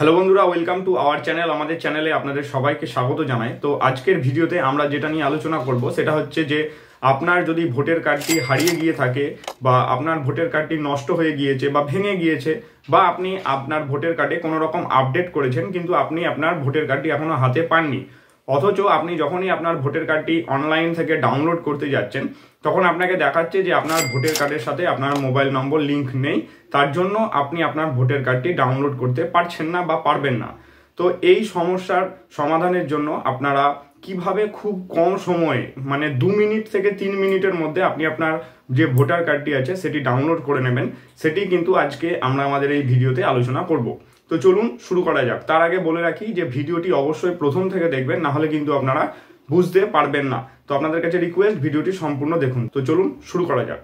hello বন্ধুরা welcome to our channel আমাদের চ্যানেলে আপনাদের সবাইকে স্বাগত জানাই তো আজকের ভিডিওতে আমরা যেটা নিয়ে আলোচনা করব সেটা হচ্ছে যে আপনার যদি ভোটের কার্ডটি হারিয়ে গিয়ে থাকে বা আপনার ভোটের কার্ডটি নষ্ট হয়ে গিয়েছে বা ভেঙে গিয়েছে বা আপনি আপনার ভোটের কার্ডে কোনো রকম আপডেট করেছেন কিন্তু আপনি আপনার ভোটের কার্ডটি এখনও হাতে পাননি অথচ আপনি যখনই আপনার ভোটের কার্ডটি অনলাইন থেকে ডাউনলোড করতে যাচ্ছেন তখন আপনাকে দেখাচ্ছে যে আপনার ভোটের কার্ডের সাথে আপনার মোবাইল নম্বর লিঙ্ক নেই তার জন্য আপনি আপনার ভোটের কার্ডটি ডাউনলোড করতে পারছেন না বা পারবেন না তো এই সমস্যার সমাধানের জন্য আপনারা কিভাবে খুব কম সময়ে মানে দু মিনিট থেকে তিন মিনিটের মধ্যে আপনি আপনার যে ভোটার কার্ডটি আছে সেটি ডাউনলোড করে নেবেন সেটি কিন্তু আজকে আমরা আমাদের এই ভিডিওতে আলোচনা করব তো চলুন শুরু করা যাক তার আগে বলে রাখি যে ভিডিওটি অবশ্যই প্রথম থেকে দেখবেন না হলে কিন্তু আপনারা বুঝতে পারবেন না তো আপনাদের কাছে রিকোয়েস্ট ভিডিওটি সম্পূর্ণ দেখুন তো চলুন শুরু করা যাক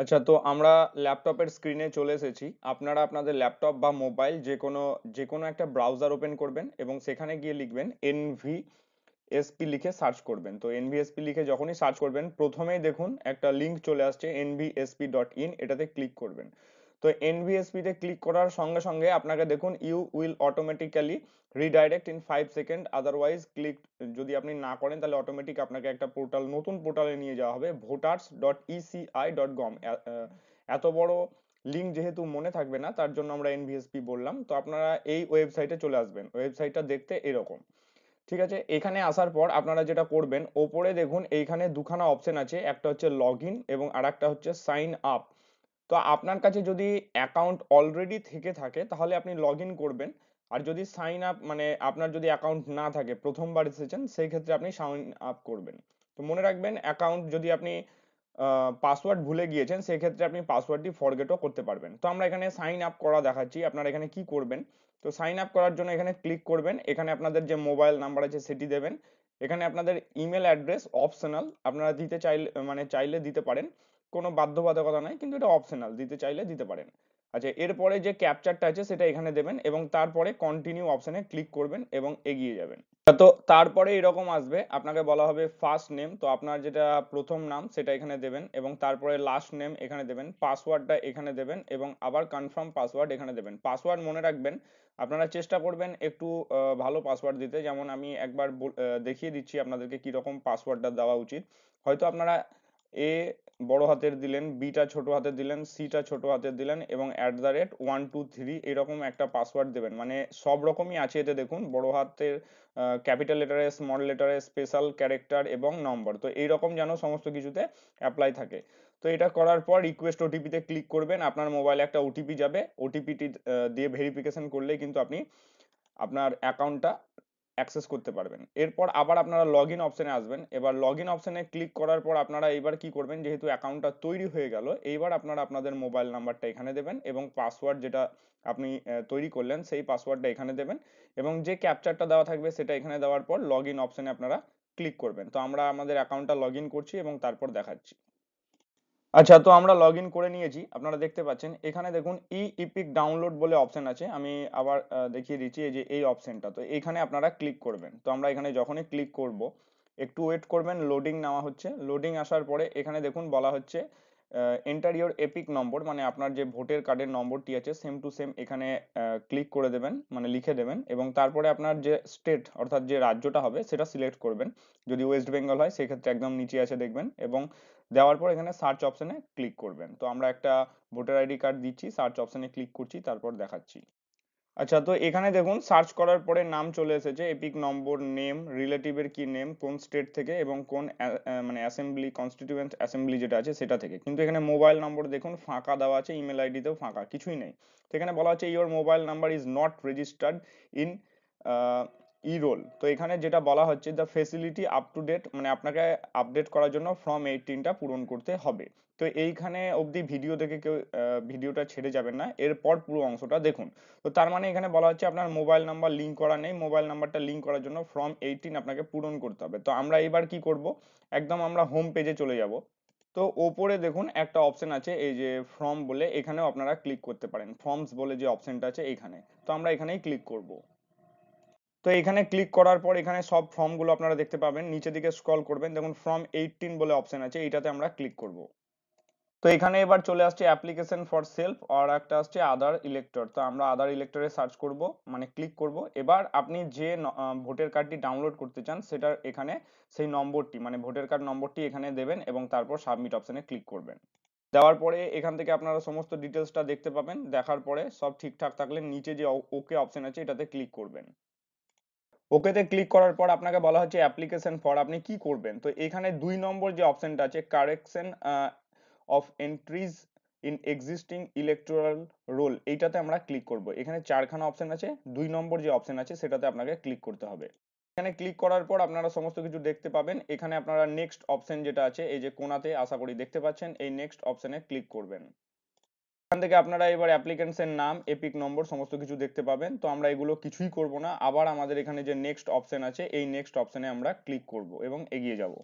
আচ্ছা তো আমরা ল্যাপটপের স্ক্রিনে চলে এসেছি আপনারা আপনাদের ল্যাপটপ বা মোবাইল যে কোনো যে কোনো একটা ব্রাউজার ওপেন করবেন এবং সেখানে গিয়ে লিখবেন এনভি এসপি লিখে সার্চ করবেন তো এনভিএসপি লিখে যখনই সার্চ করবেন প্রথমেই দেখুন একটা লিঙ্ক চলে আসছে এনভিএসপি ডট ইন এটাতে ক্লিক করবেন তো এনভিএসপিতে ক্লিক করার সঙ্গে সঙ্গে আপনাকে দেখুন you will automatically redirect in five second otherwise click যদি আপনি না করেন তাহলে অটোমেটিক আপনাকে একটা পোর্টাল নতুন পোর্টালে নিয়ে যাওয়া হবে ভোটার্স ডট ইসিআই ডট গম এত বড় লিঙ্ক যেহেতু মনে থাকবে না তার জন্য আমরা এনভিএসপি বললাম তো আপনারা এই ওয়েবসাইটে চলে আসবেন ওয়েবসাইটটা দেখতে এরকম ঠিক আছে এখানে আসার পর আপনারা যেটা করবেন ওপরে দেখুন এইখানে দুখানা অপশন আছে একটা হচ্ছে লগ ইন এবং আর হচ্ছে সাইন আপ তো আপনার কাছে যদি অ্যাকাউন্ট অলরেডি থেকে থাকে তাহলে আপনি লগ ইন করবেন আর যদি সাইন আপ মানে আপনার যদি অ্যাকাউন্ট না থাকে প্রথমবার এসেছেন সেই ক্ষেত্রে আপনি সাইন আপ করবেন তো মনে রাখবেন অ্যাকাউন্ট যদি আপনি পাসওয়ার্ড ভুলে গিয়েছেন সেক্ষেত্রে আপনি পাসওয়ার্ডটি ফরগেটও করতে পারবেন তো আমরা এখানে সাইন আপ করা দেখাচ্ছি আপনারা এখানে কি করবেন তো সাইন আপ করার জন্য এখানে ক্লিক করবেন এখানে আপনাদের যে মোবাইল নাম্বার আছে সেটি দেবেন এখানে আপনাদের ইমেল অ্যাড্রেস অপশনাল আপনারা দিতে চাইলে মানে চাইলে দিতে পারেন কোনো বাধ্যবাধকতা নাই কিন্তু এটা অপশনাল দিতে চাইলে দিতে পারেন আচ্ছা এরপরে যে ক্যাপচারটা আছে সেটা এখানে দেবেন এবং তারপরে কন্টিনিউ অপশানে ক্লিক করবেন এবং এগিয়ে যাবেন তো তারপরে এরকম আসবে আপনাকে বলা হবে ফার্স্ট নেম তো আপনার যেটা প্রথম নাম সেটা এখানে দেবেন এবং তারপরে লাস্ট নেম এখানে দেবেন পাসওয়ার্ডটা এখানে দেবেন এবং আবার কনফার্ম পাসওয়ার্ড এখানে দেবেন পাসওয়ার্ড মনে রাখবেন আপনারা চেষ্টা করবেন একটু ভালো পাসওয়ার্ড দিতে যেমন আমি একবার দেখিয়ে দিচ্ছি আপনাদেরকে কীরকম পাসওয়ার্ডটা দেওয়া উচিত হয়তো আপনারা এ বড় হাতের দিলেন বিটা ছোট হাতের দিলেন সিটা ছোট হাতের দিলেন এবং at the rate one two three এরকম একটা পাসওয়ার্ড দেবেন মানে সব রকমই আছে এতে দেখুন বড় হাতের ক্যাপিটাল লেটারে স্মল লেটারে স্পেশাল ক্যারেক্টার এবং নম্বর তো এইরকম যেন সমস্ত কিছুতে অ্যাপ্লাই থাকে তো এটা করার পর রিকোয়েস্ট ওটিপিতে ক্লিক করবেন আপনার মোবাইলে একটা ওটিপি যাবে ওটিপিটি দিয়ে ভেরিফিকেশন করলেই কিন্তু আপনি আপনার অ্যাকাউন্টটা অ্যাক্সেস করতে পারবেন এরপর আবার আপনারা লগ ইন অপশানে আসবেন এবার লগ ইন অপশানে ক্লিক করার পর আপনারা এবার কি করবেন যেহেতু অ্যাকাউন্টটা তৈরি হয়ে গেল এইবার আপনারা আপনাদের মোবাইল নাম্বারটা এখানে দেবেন এবং পাসওয়ার্ড যেটা আপনি তৈরি করলেন সেই পাসওয়ার্ডটা এখানে দেবেন এবং যে ক্যাপচারটা দেওয়া থাকবে সেটা এখানে দেওয়ার পর লগ ইন অপশানে আপনারা ক্লিক করবেন তো আমরা আমাদের অ্যাকাউন্টটা লগ ইন করছি এবং তারপর দেখাচ্ছি আচ্ছা তো আমরা লগ ইন করে নিয়েছি আপনারা দেখতে পাচ্ছেন এখানে দেখুন ই ইপিক ডাউনলোড বলে অপশন আছে আমি আবার দেখিয়ে দিচ্ছি এই যে এই অপশনটা তো এখানে আপনারা ক্লিক করবেন তো আমরা এখানে যখনই ক্লিক করব একটু ওয়েট করবেন লোডিং নেওয়া হচ্ছে লোডিং আসার পরে এখানে দেখুন বলা হচ্ছে এন্টার ইয়োর এপিক নম্বর মানে আপনার যে ভোটের কার্ডের নম্বরটি আছে সেম টু সেম এখানে ক্লিক করে দেবেন মানে লিখে দেবেন এবং তারপরে আপনার যে স্টেট অর্থাৎ যে রাজ্যটা হবে সেটা সিলেক্ট করবেন যদি ওয়েস্ট বেঙ্গল হয় সেক্ষেত্রে একদম নিচে আছে দেখবেন এবং দেওয়ার পর এখানে সার্চ অপশানে ক্লিক করবেন তো আমরা একটা ভোটার আইডি কার্ড দিচ্ছি সার্চ অপশনে ক্লিক করছি তারপর দেখাচ্ছি আচ্ছা তো এখানে দেখুন সার্চ করার পরে নাম চলে এসেছে এপিক নম্বর নেম রিলেটিভের কি নেম কোন স্টেট থেকে এবং কোন মানে অ্যাসেম্বলি কনস্টিটিউয়েন্ট অ্যাসেম্বলি যেটা আছে সেটা থেকে কিন্তু এখানে মোবাইল নম্বর দেখুন ফাঁকা দেওয়া আছে ইমেল আইডিতেও ফাঁকা কিছুই নেই তো এখানে বলা হচ্ছে your mobile number is not registered in E roll তো এখানে যেটা বলা হচ্ছে the facility up to date মানে আপনাকে আপডেট করার জন্য ফর্ম এইটিনটা পূরণ করতে হবে তো এইখানে অবধি ভিডিও দেখে কেউ ভিডিওটা ছেড়ে যাবেন না এরপর পুরো অংশটা দেখুন তো তার মানে এখানে বলা হচ্ছে আপনার মোবাইল নাম্বার লিঙ্ক করা নেই মোবাইল নাম্বারটা লিঙ্ক করার জন্য ফর্ম এইটিন আপনাকে পূরণ করতে হবে তো আমরা এবার কি করব একদম আমরা হোম পেজে চলে যাব তো ওপরে দেখুন একটা অপশন আছে এই যে ফর্ম বলে এখানেও আপনারা ক্লিক করতে পারেন ফর্মস বলে যে অপশনটা আছে এখানে তো আমরা এখানেই ক্লিক করব তো এখানে ক্লিক করার পর এখানে সব ফর্মগুলো আপনারা দেখতে পাবেন নিচে দিকে স্ক্রল করবেন দেখুন ফর্ম এইটিন বলে অপশন আছে এইটাতে আমরা ক্লিক করব তো এখানে এবার চলে আসছে অ্যাপ্লিকেশন ফর সেলফ আর একটা আসছে আদার ইলেক্টর তো আমরা আদার ইলেক্টরে সার্চ করব মানে ক্লিক করব এবার আপনি যে ভোটার কার্ডটি ডাউনলোড করতে চান সেটার এখানে সেই নম্বরটি মানে ভোটার কার্ড নম্বরটি এখানে দেবেন এবং তারপর সাবমিট অপশানে ক্লিক করবেন দেওয়ার পরে এখান থেকে আপনারা সমস্ত ডিটেলসটা দেখতে পাবেন দেখার পরে সব ঠিকঠাক থাকলে নিচে যে ওকে অপশন আছে এটাতে ক্লিক করবেন ওকেতে ক্লিক করার পর আপনাকে বলা হচ্ছে অ্যাপ্লিকেশন ফর আপনি কি করবেন তো এখানে দুই নম্বর যে অপশনটা আছে correction of entries in existing electoral roll এইটাতে আমরা ক্লিক করব এখানে চারখানা অপশন আছে দুই নম্বর যে অপশন আছে সেটাতে আপনাকে ক্লিক করতে হবে এখানে ক্লিক করার পর আপনারা সমস্ত কিছু দেখতে পাবেন এখানে আপনারা নেক্সট অপশন যেটা আছে এই যে কোনাতে আশা করি দেখতে পাচ্ছেন এই নেক্সট অপশনে ক্লিক করবেন এখান থেকে আপনারা এবার অ্যাপ্লিকেন্টসের নাম এপিক নম্বর সমস্ত কিছু দেখতে পাবেন তো আমরা এগুলো কিছুই করব না আবার আমাদের এখানে যে নেক্সট অপশন আছে এই নেক্সট অপশনে আমরা ক্লিক করব এবং এগিয়ে যাব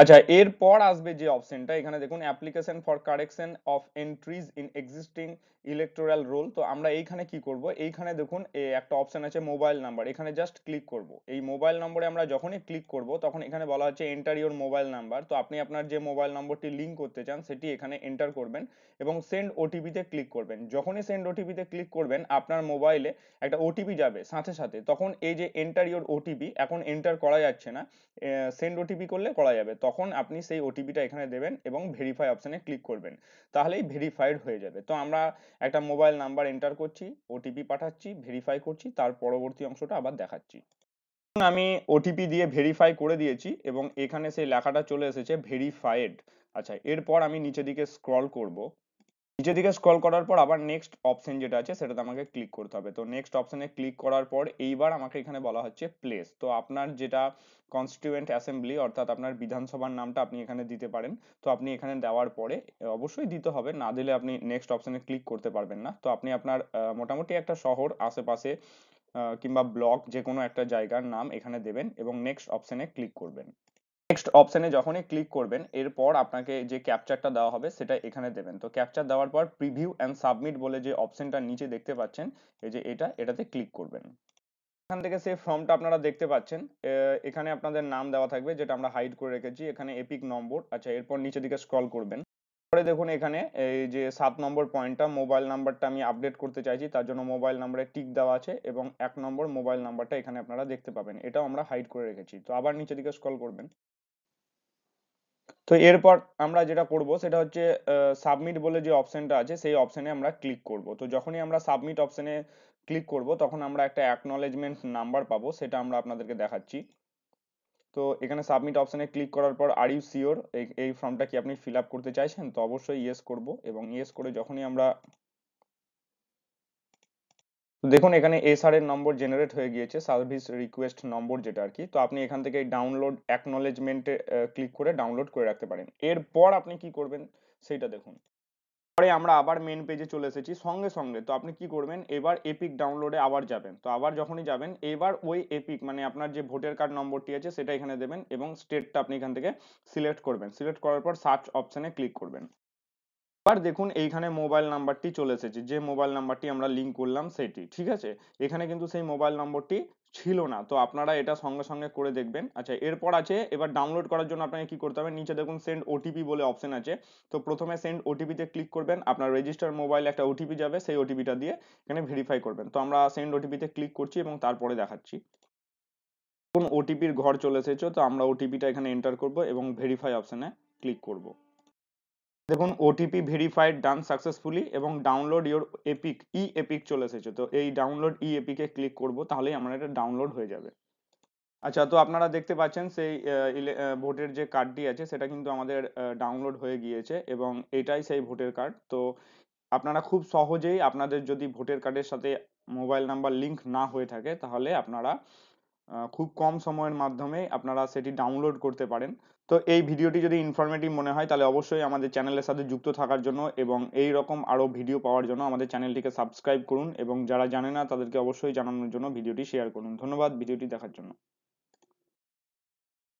আচ্ছা এরপর আসবে যে অপশনটা এখানে দেখুন application for correction of entries in existing electoral roll তো আমরা এইখানে কি করব এইখানে দেখুন একটা অপশন আছে মোবাইল নাম্বার এখানে জাস্ট ক্লিক করব এই মোবাইল নম্বরে আমরা যখনই ক্লিক করব তখন এখানে বলা হচ্ছে এন্টার ইউর মোবাইল নাম্বার তো আপনি আপনার যে মোবাইল নম্বরটি লিঙ্ক করতে চান সেটি এখানে এন্টার করবেন এবং সেন্ড ওটিপিতে ক্লিক করবেন যখনই সেন্ড ওটিপিতে ক্লিক করবেন আপনার মোবাইলে একটা ওটিপি যাবে সাথে সাথে তখন এই যে এন্টার ইউর ওটিপি এখন এন্টার করা যাচ্ছে না সেন্ড ওটিপি করলে করা যাবে তখন আপনি সেই ওটিপিটা এখানে দেবেন এবং ভেরিফাই অপশানে ক্লিক করবেন তাহলেই ভেরিফাইড হয়ে যাবে তো আমরা একটা মোবাইল নাম্বার এন্টার করছি ওটিপি পাঠাচ্ছি ভেরিফাই করছি তার পরবর্তী অংশটা আবার দেখাচ্ছি আমি ওটিপি দিয়ে ভেরিফাই করে দিয়েছি এবং এখানে সেই লেখাটা চলে এসেছে ভেরিফাইড আচ্ছা এরপর আমি নিচের দিকে স্ক্রল করবো নিচে দিকে স্ক্রল করার পর আবার নেক্সট অপশন যেটা আছে সেটাতে আমাকে ক্লিক করতে হবে তো নেক্সট অপশনে ক্লিক করার পর এইবার আমাকে এখানে বলা হচ্ছে প্লেস তো আপনার যেটা কনস্টিটিউয়েন্ট অ্যাসেম্বলি অর্থাৎ আপনার বিধানসভার নামটা আপনি এখানে দিতে পারেন তো আপনি এখানে দেওয়ার পরে অবশ্যই দিতে হবে না দিলে আপনি নেক্সট অপশনে ক্লিক করতে পারবেন না তো আপনি আপনার মোটামুটি একটা শহর আশেপাশে কিংবা ব্লক যে কোনো একটা জায়গার নাম এখানে দেবেন এবং নেক্সট অপশনে ক্লিক করবেন নেক্সট অপশানে যখনই ক্লিক করবেন এরপর আপনাকে যে ক্যাপচারটা দেওয়া হবে সেটা এখানে দেবেন তো ক্যাপচার দেওয়ার পর প্রিভিউ অ্যান্ড সাবমিট বলে যে অপশানটা নিচে দেখতে পাচ্ছেন এই যে এটা এটাতে ক্লিক করবেন এখান থেকে সেই ফর্মটা আপনারা দেখতে পাচ্ছেন এখানে আপনাদের নাম দেওয়া থাকবে যেটা আমরা হাইড করে রেখেছি এখানে এপিক নম্বর আচ্ছা এরপর নিচের দিকে স্ক্রল করবেন পরে দেখুন এখানে এই যে সাত নম্বর পয়েন্টটা মোবাইল নাম্বারটা আমি আপডেট করতে চাইছি তার জন্য মোবাইল নাম্বারে টিক দেওয়া আছে এবং এক নম্বর মোবাইল নাম্বারটা এখানে আপনারা দেখতে পাবেন এটাও আমরা হাইড করে রেখেছি তো আবার নিচের দিকে স্ক্রল করবেন তো এরপর আমরা যেটা করব সেটা হচ্ছে সাবমিট বলে যে অপশনটা আছে সেই অপশনে আমরা ক্লিক করব তো যখনই আমরা সাবমিট অপশনে ক্লিক করব তখন আমরা একটা অ্যাকনোলেজমেন্ট নাম্বার পাবো সেটা আমরা আপনাদেরকে দেখাচ্ছি তো এখানে সাবমিট অপশানে ক্লিক করার পর আর ইউ শিওর এই ফর্মটা কি আপনি ফিল আপ করতে চাইছেন তো অবশ্যই ইয়েস করব এবং ইয়েস করে যখনই আমরা তো দেখুন এখানে এসআর এর নম্বর জেনারেট হয়ে গিয়েছে সার্ভিস রিকোয়েস্ট নম্বর যেটা আর কি তো আপনি এখান থেকে ডাউনলোড অ্যাকনোলেজমেন্টে ক্লিক করে ডাউনলোড করে রাখতে পারেন এরপর আপনি কি করবেন সেটা দেখুন পরে আমরা আবার মেন পেজে চলে এসেছি সঙ্গে সঙ্গে তো আপনি কি করবেন এবার এপিক ডাউনলোডে আবার যাবেন তো আবার যখনই যাবেন এবার ওই এপিক মানে আপনার যে ভোটার কার্ড নম্বরটি আছে সেটা এখানে দেবেন এবং স্টেটটা আপনি এখান থেকে সিলেক্ট করবেন সিলেক্ট করার পর সার্চ অপশানে ক্লিক করবেন এবার দেখুন এইখানে মোবাইল নাম্বারটি চলে এসেছে যে মোবাইল নাম্বারটি আমরা লিঙ্ক করলাম সেটি ঠিক আছে এখানে কিন্তু সেই মোবাইল নম্বরটি ছিল না তো আপনারা এটা সঙ্গে সঙ্গে করে দেখবেন আচ্ছা এরপর আছে এবার ডাউনলোড করার জন্য আপনাকে কি করতে হবে নিচে দেখুন সেন্ড ওটিপি বলে অপশন আছে তো প্রথমে সেন্ড ওটিপিতে ক্লিক করবেন আপনার রেজিস্টার মোবাইল একটা ওটিপি যাবে সেই ওটিপিটা দিয়ে এখানে ভেরিফাই করবেন তো আমরা সেন্ড ওটিপিতে ক্লিক করছি এবং তারপরে দেখাচ্ছি কোন ওটিপির ঘর চলে এসেছে তো আমরা ওটিপিটা এখানে এন্টার করব এবং ভেরিফাই অপশানে ক্লিক করবো দেখুন ওটিপি ভেরিফাইড ডান সাকসেসফুলি এবং download your EPIC E EPIC চলে এসেছে তো এই ডাউনলোড ই এপিকে ক্লিক করব তাহলেই আমার এটা ডাউনলোড হয়ে যাবে আচ্ছা তো আপনারা দেখতে পাচ্ছেন সেই ভোটের যে কার্ডটি আছে সেটা কিন্তু আমাদের ডাউনলোড হয়ে গিয়েছে এবং এটাই সেই ভোটের কার্ড তো আপনারা খুব সহজেই আপনাদের যদি ভোটের কার্ডের সাথে মোবাইল নাম্বার লিংক না হয়ে থাকে তাহলে আপনারা খুব কম সময়ের মাধ্যমে আপনারা সেটি ডাউনলোড করতে পারেন তো এই ভিডিওটি যদি ইনফরমেটিভ মনে হয় তাহলে অবশ্যই আমাদের চ্যানেলের সাথে যুক্ত থাকার জন্য এবং এই রকম আরও ভিডিও পাওয়ার জন্য আমাদের চ্যানেলটিকে সাবস্ক্রাইব করুন এবং যারা জানে না তাদেরকে অবশ্যই জানানোর জন্য ভিডিওটি শেয়ার করুন ধন্যবাদ ভিডিওটি দেখার জন্য